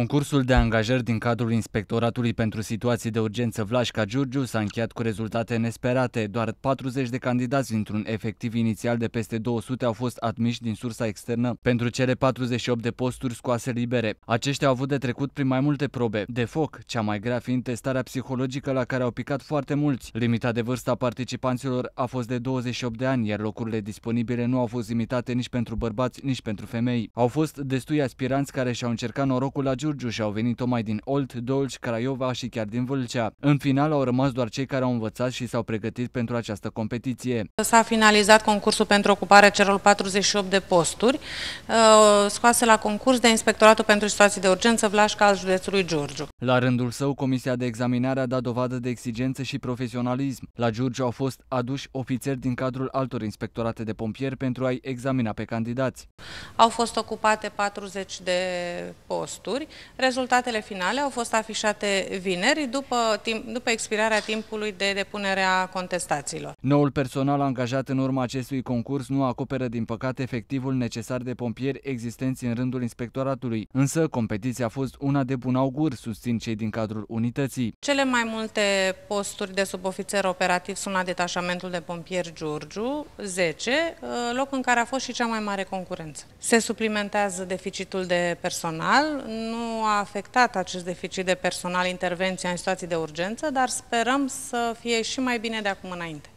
Concursul de angajări din cadrul Inspectoratului pentru Situații de Urgență Vlașca Giurgiu s-a încheiat cu rezultate nesperate. Doar 40 de candidați dintr-un efectiv inițial de peste 200 au fost admiși din sursa externă pentru cele 48 de posturi scoase libere. Aceștia au avut de trecut prin mai multe probe. De foc, cea mai grea fiind testarea psihologică la care au picat foarte mulți. Limita de vârstă a participanților a fost de 28 de ani, iar locurile disponibile nu au fost limitate nici pentru bărbați, nici pentru femei. Au fost destui aspiranți care și-au încercat norocul la Giurgiu și au venit tocmai din Olt, Dolj, Craiova și chiar din Vâlcea. În final au rămas doar cei care au învățat și s-au pregătit pentru această competiție. S-a finalizat concursul pentru ocuparea celor 48 de posturi, uh, scoase la concurs de Inspectoratul pentru Situații de Urgență Vlașca al județului Giurgiu. La rândul său, Comisia de Examinare a dat dovadă de exigență și profesionalism. La Giurgiu au fost aduși ofițeri din cadrul altor inspectorate de pompieri pentru a-i examina pe candidați. Au fost ocupate 40 de posturi, măsuri. Rezultatele finale au fost afișate vineri, după, timp, după expirarea timpului de depunere a contestațiilor. Noul personal angajat în urma acestui concurs nu acoperă, din păcate, efectivul necesar de pompieri existenți în rândul inspectoratului, însă competiția a fost una de bun augur, susțin cei din cadrul unității. Cele mai multe posturi de subofițer operativ sunt la detașamentul de pompieri Giurgiu, 10, loc în care a fost și cea mai mare concurență. Se suplimentează deficitul de personal, nu a afectat acest deficit de personal intervenția în situații de urgență, dar sperăm să fie și mai bine de acum înainte.